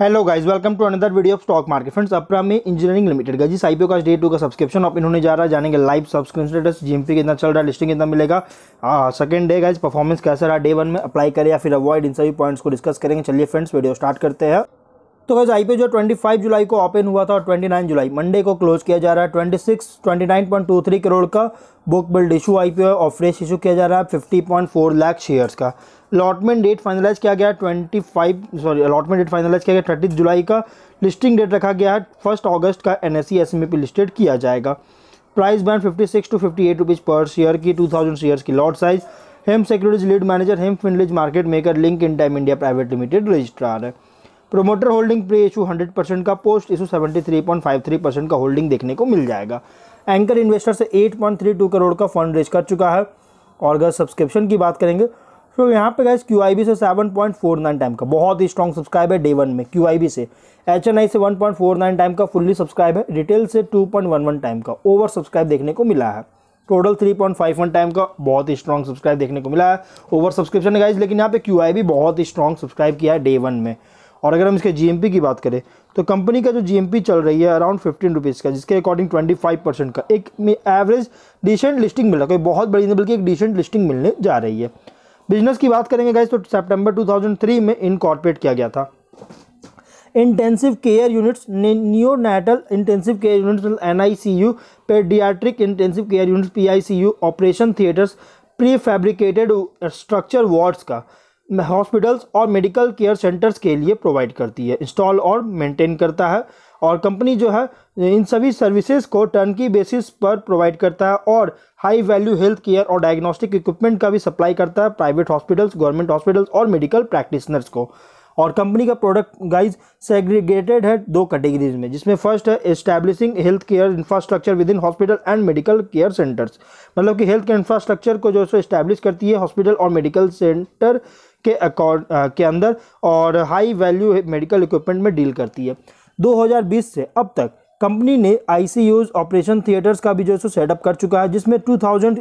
hello guys welcome to another video of stock market friends अपरा में engineering limited का जिस आईपीओ का डे टू का सब्सक्रिप्शन ऑफ इन्होंने जा रहा है जानेंगे लाइव सब्सक्रिप्शन स्टेटस जीएमपी कितना चल रहा है लिस्टिंग कितना मिलेगा सेकंड डे गाइस परफॉर्मेंस कैसा रहा डे वन में अप्लाई करें या फिर अवॉइड इन सभी पॉइंट्स को डिस्कस करेंगे चलिए फ्रेंड्स वीडियो स्टार्ट करते हैं तो वैसे आई जो 25 जुलाई को ओपन हुआ था और 29 जुलाई मंडे को क्लोज किया जा रहा है 26 29.23 करोड़ का book build issue I P और फ्रेश इशू किया जा रहा है 50.4 लाख शेयर्स का अलॉटमेंट डेट फाइनलाइज किया गया 25 सॉरी अलॉटमेंट डेट फाइनलाइज किया गया थर्टी जुलाई का लिस्टिंग डेट रखा गया है फर्स्ट ऑगस्ट का एन एस सी लिस्टेड किया जाएगा price band fifty two 58 rupees पर शेयर की टू शेयर्स की lot size Hem securities lead manager Hem Finlease market maker link in time India private limited registrar है promoter holding pre issue 100 percent का post issue 73.53 percent का holding देखने को मिल जाएगा anchor investor से 8.32 करोड़ का फंड रेज कर चुका है और अगर सब्सक्रिप्शन की बात करेंगे तो यहाँ पे गैस क्यू से 7.49 टाइम का बहुत ही स्ट्रॉन्ग सब्सक्राइब है डे वन में क्यू से एच से 1.49 टाइम का फुल्ली सब्सक्राइब है रिटेल से 2.11 टाइम का ओवर सब्सक्राइब देखने को मिला है टोटल 3.51 टाइम का बहुत ही स्ट्रॉन्ग सब्सक्राइब देखने को मिला है ओवर सब्सक्रिप्शन है गाइज लेकिन यहाँ पे क्यू बहुत ही स्ट्रॉन्ग सब्सक्राइब किया है डे वन में और अगर हम इसके जी की बात करें तो कंपनी का जो जी चल रही है अराउंड फिफ्टीन रुपीज़ का जिसके अकॉर्डिंग ट्वेंटी फाइव परसेंट का एक एवरेज डिसेंट लिस्टिंग मिल रहा है कोई बहुत बड़ी नहीं बल्कि एक डिसेंट लिस्टिंग मिलने जा रही है बिजनेस की बात करेंगे गाइज तो सेप्टेम्बर टू में इनकॉर्पोरेट किया गया था intensive care units neonatal intensive care units N I C U paediatric intensive care units P I C U operation theatres prefabricated structure wards का हॉस्पिटल्स और मेडिकल केयर सेंटर्स के लिए provide करती है install और maintain करता है और कंपनी जो है इन सभी सर्विसेज को टर्न की बेसिस पर प्रोवाइड करता है और हाई वैल्यू हेल्थ केयर और डायग्नोस्टिक इक्विपमेंट का भी सप्लाई करता है प्राइवेट हॉस्पिटल्स गवर्नमेंट हॉस्पिटल्स और मेडिकल प्रैक्टिसनर्स को और कंपनी का प्रोडक्ट गाइज सेग्रीगेटेड है दो कैटेगरीज में जिसमें फर्स्ट है establishing health care infrastructure within hospital and medical care centres मतलब कि हेल्थ केयर इंफ्रास्ट्रक्चर को जो है इस्टेब्लिश करती है हॉस्पिटल और मेडिकल सेंटर के अकॉर्ड के अंदर और हाई वैल्यू मेडिकल इक्विपमेंट में डील करती है 2020 से अब तक कंपनी ने आई ऑपरेशन थिएटर्स का भी जो है सो सेटअप कर चुका है जिसमें 2000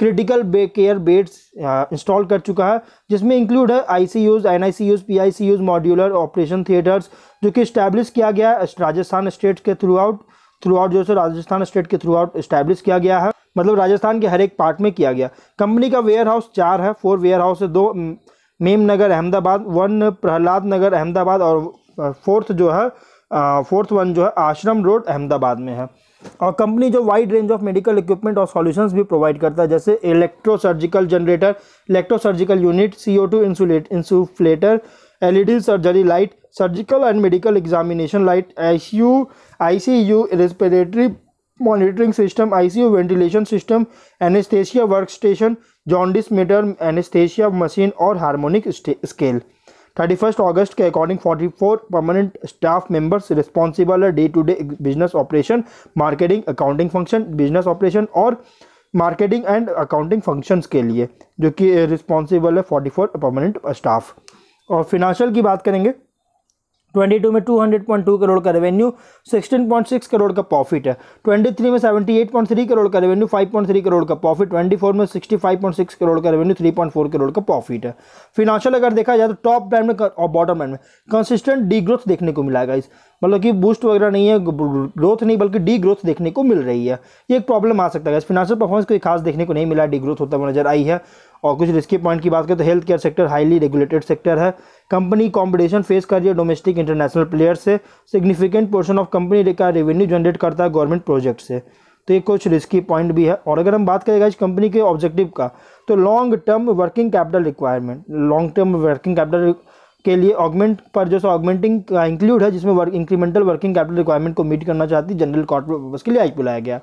critical bay care beds install कर चुका है जिसमें इंक्लूड है I C ICUs NICUs PICUs modular operation theatres जो कि इस्टेब्लिश किया गया है राजस्थान स्टेट के थ्रू आउट थ्रू आउट जो है राजस्थान स्टेट के थ्रू आउट इस्टेब्लिश किया गया है मतलब राजस्थान के हर एक पार्ट में किया गया कंपनी का वेयर हाउस चार है फोर वेयर हाउस है दो मेम नगर अहमदाबाद वन प्रहलाद नगर अहमदाबाद और फोर्थ जो है फोर्थ वन जो है आश्रम रोड अहमदाबाद में है और कंपनी जो wide range of medical equipment और सॉल्यूशंस भी प्रोवाइड करता है जैसे electrosurgical generator electrosurgical unit C O two insulate insufflator D surgery light surgical and medical examination light I C U C respiratory monitoring system U ventilation system anaesthesia work station jaundice meter anaesthesia machine और harmonic scale thirty first August के according forty four permanent staff members responsible है day to day business operation marketing accounting function business operation और marketing and accounting functions के लिए जो कि responsible है forty four permanent staff और financial की बात करेंगे 22 में 200.2 करोड़ का रेवेन्यू 16.6 करोड़ का प्रॉफिट है 23 में 78.3 करोड़ का रेवेन्यू 5.3 करोड़ का प्रॉफिट 24 में 65.6 करोड़ का रेवेन्यू 3.4 करोड़ का प्रॉफिट है फिनांशियल अगर देखा जाए तो टॉप ब्रांड में और बॉटम ब्रांड में कंसिस्टेंट डी ग्रोथ देखने को मिला इस मतलब कि बूस्ट वगैरह नहीं है ग्रोथ नहीं बल्कि डी ग्रोथ देखने को मिल रही है ये एक प्रॉब्लम आ सकता है फिनांशियल परफॉर्मेंस कोई खास देखने को नहीं मिला डी ग्रोथ होता हुआ नजर आई है और कुछ रिस्की पॉइंट की बात करें तो health care sector highly regulated sector है कंपनी कॉम्पिटिशन फेस कर रही है डोमेस्टिक इंटरनेशनल प्लेयर से सिग्निफिकेंट पोर्शन ऑफ कंपनी का रेवेन्यू जनरेट करता है गवर्नमेंट प्रोजेक्ट से तो ये कुछ रिस्की पॉइंट भी है और अगर हम बात करेंगे इस कंपनी के ऑब्जेक्टिव का तो long term working capital requirement long term working capital के लिए ऑगमेंट पर जो सो ऑगमेंटिंग इंक्लूड है जिसमें work incremental working capital requirement को मीट करना चाहती जनरल कॉर्पोरेट पर्पज़ के लिए आई लाया गया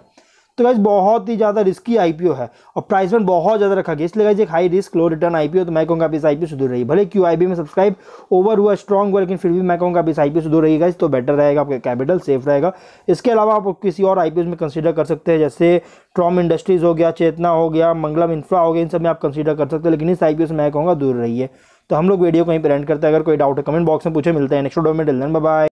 तो गाइज बहुत ही ज़्यादा रिस्की आईपीओ है और प्राइस में बहुत ज़्यादा रखा गया इसलिए गाइज एक high risk low return IPO तो मैं कहूँगा इस आईपीओ से दूर रही भले क्यू आई में सब्सक्राइब ओवर हुआ स्ट्रॉग हुआ लेकिन फिर भी मैं कहूँगा इस आईपीओ से दूर रही गाइज तो बेटर रहेगा आपका कैपिटल सेफ रहेगा इसके अलावा आप किसी और आई में कंसिडर कर सकते हैं जैसे ट्रॉम इंडस्ट्रीज़ हो गया चेतना हो गया मंगलम इंफ्रा हो गया इन सब में आप कंसिडर कर सकते हैं लेकिन इस आई से मैं कहूँगा दूर रही तो हम लोग वीडियो कहीं पर एंड करते हैं अगर कोई डाउट है कमेंट बॉक्स में पूछे मिलते हैं नेक्स्ट वीडियो में डिलन बाय